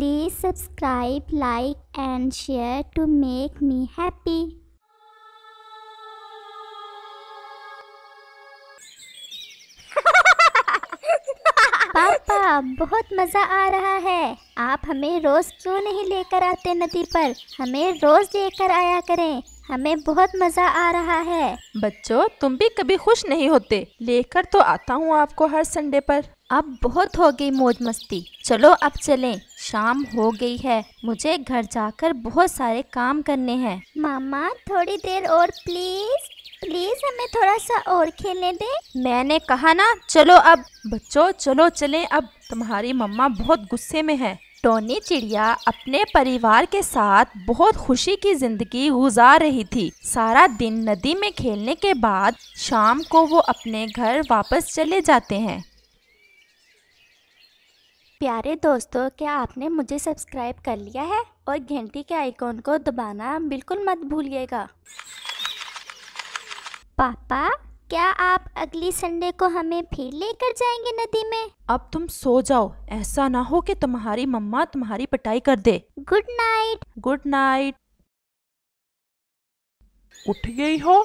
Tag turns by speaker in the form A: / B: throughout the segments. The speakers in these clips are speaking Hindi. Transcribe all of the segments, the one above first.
A: Please subscribe, like and share to make me happy. पापा बहुत मज़ा आ रहा है आप हमें रोज़ क्यों नहीं लेकर आते नदी पर हमें रोज़ लेकर आया करें हमें बहुत मज़ा आ रहा है बच्चों तुम भी कभी खुश नहीं होते लेकर तो आता हूँ आपको हर संडे पर अब बहुत हो गई मौज मस्ती चलो अब चलें शाम हो गई है मुझे घर जाकर बहुत सारे काम करने हैं मामा थोड़ी देर और प्लीज प्लीज हमें थोड़ा सा और खेलने दे मैंने कहा ना चलो अब बच्चों चलो चलें अब तुम्हारी मम्मा बहुत गुस्से में है टोनी चिड़िया अपने परिवार के साथ बहुत खुशी की जिंदगी गुजार रही थी सारा दिन नदी में खेलने के बाद शाम को वो अपने घर वापस चले जाते हैं प्यारे दोस्तों क्या आपने मुझे सब्सक्राइब कर लिया है और घंटी के आइकॉन को दबाना बिल्कुल मत भूलिएगा पापा क्या आप अगली संडे को हमें फिर लेकर जाएंगे नदी में अब तुम सो जाओ ऐसा ना हो कि तुम्हारी मम्मा तुम्हारी पटाई कर दे गुड नाइट गुड नाइट उठ गई हो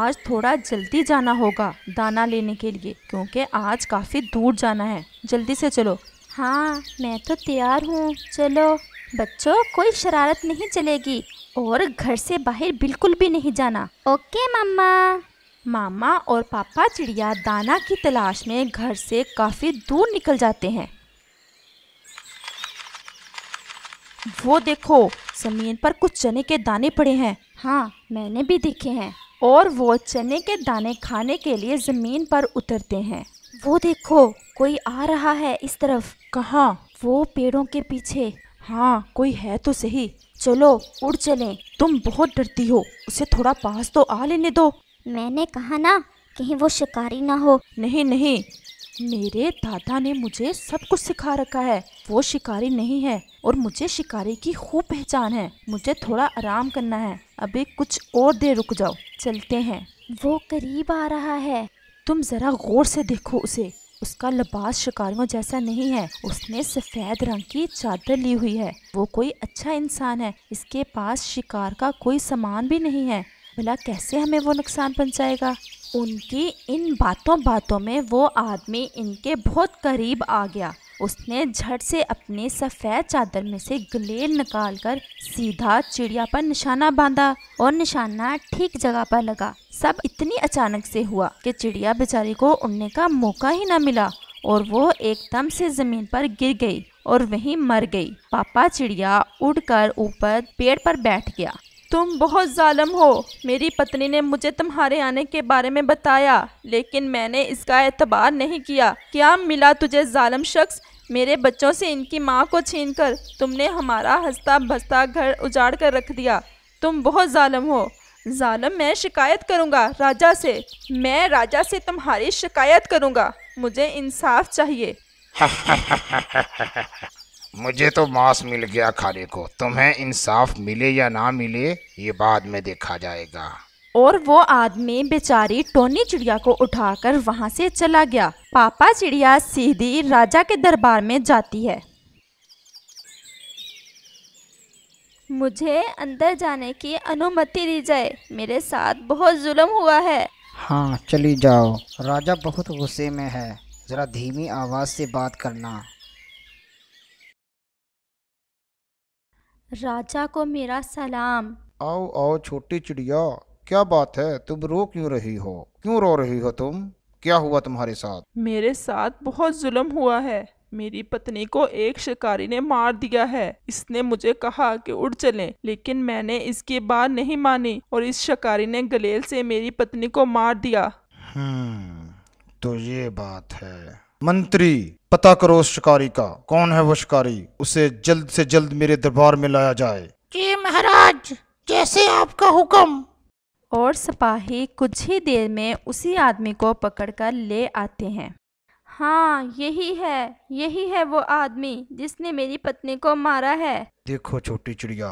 A: आज थोड़ा जल्दी जाना होगा दाना लेने के लिए क्योंकि आज काफ़ी दूर जाना है जल्दी से चलो हाँ मैं तो तैयार हूँ चलो बच्चों कोई शरारत नहीं चलेगी और घर से बाहर बिल्कुल भी नहीं जाना ओके मम्मा मामा और पापा चिड़िया दाना की तलाश में घर से काफ़ी दूर निकल जाते हैं वो देखो ज़मीन पर कुछ चने के दाने पड़े हैं हाँ मैंने भी देखे हैं और वो चने के दाने खाने के लिए ज़मीन पर उतरते हैं वो देखो कोई आ रहा है इस तरफ कहाँ वो पेड़ों के पीछे हाँ कोई है तो सही चलो उड़ चले तुम बहुत डरती हो उसे थोड़ा पास तो आ लेने दो मैंने कहा ना कहीं वो शिकारी ना हो नहीं नहीं मेरे दादा ने मुझे सब कुछ सिखा रखा है वो शिकारी नहीं है और मुझे शिकारी की खूब पहचान है मुझे थोड़ा आराम करना है अभी कुछ और देर रुक जाओ चलते हैं वो करीब आ रहा है तुम ज़रा गौर से देखो उसे उसका लिबास शिकारियों जैसा नहीं है उसने सफ़ेद रंग की चादर ली हुई है वो कोई अच्छा इंसान है इसके पास शिकार का कोई सामान भी नहीं है भला कैसे हमें वो नुकसान पहुंचाएगा उनकी इन बातों बातों में वो आदमी इनके बहुत करीब आ गया उसने झट से अपने सफ़ेद चादर में से ग्लेर निकालकर सीधा चिड़िया पर निशाना बांधा और निशाना ठीक जगह पर लगा सब इतनी अचानक से हुआ कि चिड़िया बेचारी को उड़ने का मौका ही न मिला और वो एकदम से ज़मीन पर गिर गई और वहीं मर गई पापा चिड़िया उड़कर ऊपर पेड़ पर बैठ गया तुम बहुत ालम हो मेरी पत्नी ने मुझे तुम्हारे आने के बारे में बताया लेकिन मैंने इसका एतबार नहीं किया क्या मिला तुझे ालम शख्स मेरे बच्चों से इनकी माँ को छीन कर तुमने हमारा हंसता बसता घर उजाड़ कर रख दिया तुम बहुत ालम हो ालम मैं शिकायत करूँगा राजा से मैं राजा से तुम्हारी शिकायत करूँगा मुझे इंसाफ चाहिए मुझे तो मांस मिल गया खाने को तुम्हें इंसाफ मिले या ना मिले ये बाद में देखा जाएगा और वो आदमी बेचारी टोनी चिड़िया को उठाकर वहाँ से चला गया पापा चिड़िया सीधी राजा के दरबार में जाती है मुझे अंदर जाने की अनुमति दी जाए मेरे साथ बहुत जुल्म हुआ है हाँ चली जाओ राजा बहुत गुस्से में है ज़रा धीमी आवाज़ से बात करना राजा को मेरा सलाम आओ आओ छोटी चिड़िया क्या बात है तुम रो क्यों रही हो क्यों रो रही हो तुम क्या हुआ तुम्हारे साथ मेरे साथ बहुत जुल्म हुआ है मेरी पत्नी को एक शिकारी ने मार दिया है इसने मुझे कहा कि उड़ चले लेकिन मैंने इसकी बात नहीं मानी और इस शिकारी ने गलेल से मेरी पत्नी को मार दिया हम्म, तो ये बात है मंत्री पता करो उस शिकारी का कौन है वो शिकारी उसे जल्द से जल्द मेरे दरबार में लाया जाए जी महाराज जैसे आपका हुक्म और सिपाही कुछ ही देर में उसी आदमी को पकड़कर ले आते हैं हाँ यही है यही है वो आदमी जिसने मेरी पत्नी को मारा है देखो छोटी चिड़िया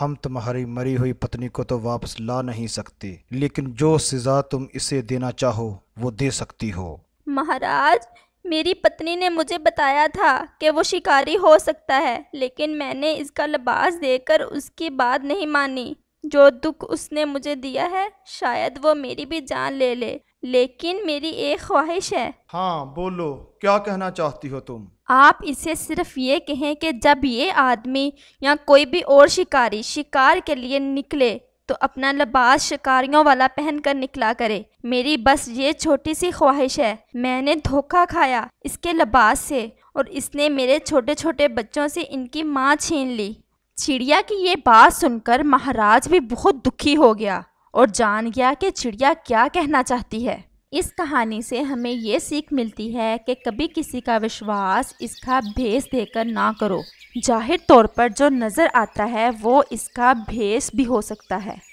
A: हम तुम्हारी मरी हुई पत्नी को तो वापस ला नहीं सकते लेकिन जो सजा तुम इसे देना चाहो वो दे सकती हो महाराज मेरी पत्नी ने मुझे बताया था कि वो शिकारी हो सकता है लेकिन मैंने इसका लिबास देकर उसकी बात नहीं मानी जो दुख उसने मुझे दिया है शायद वो मेरी भी जान ले ले लेकिन मेरी एक ख्वाहिश है हाँ बोलो क्या कहना चाहती हो तुम आप इसे सिर्फ ये कहें कि जब ये आदमी या कोई भी और शिकारी शिकार के लिए निकले तो अपना लबास शिकारियों वाला पहन कर निकला करे मेरी बस ये छोटी सी ख्वाहिश है मैंने धोखा खाया इसके लबास से और इसने मेरे छोटे छोटे बच्चों से इनकी माँ छीन ली चिड़िया की ये बात सुनकर महाराज भी बहुत दुखी हो गया और जान गया कि चिड़िया क्या कहना चाहती है इस कहानी से हमें ये सीख मिलती है कि कभी किसी का विश्वास इसका भेस देकर ना करो जाहिर तौर पर जो नज़र आता है वो इसका भेस भी हो सकता है